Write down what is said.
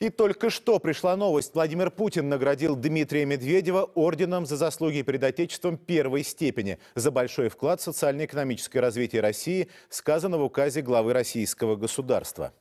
И только что пришла новость. Владимир Путин наградил Дмитрия Медведева орденом за заслуги перед Отечеством первой степени за большой вклад в социально-экономическое развитие России, сказано в указе главы российского государства.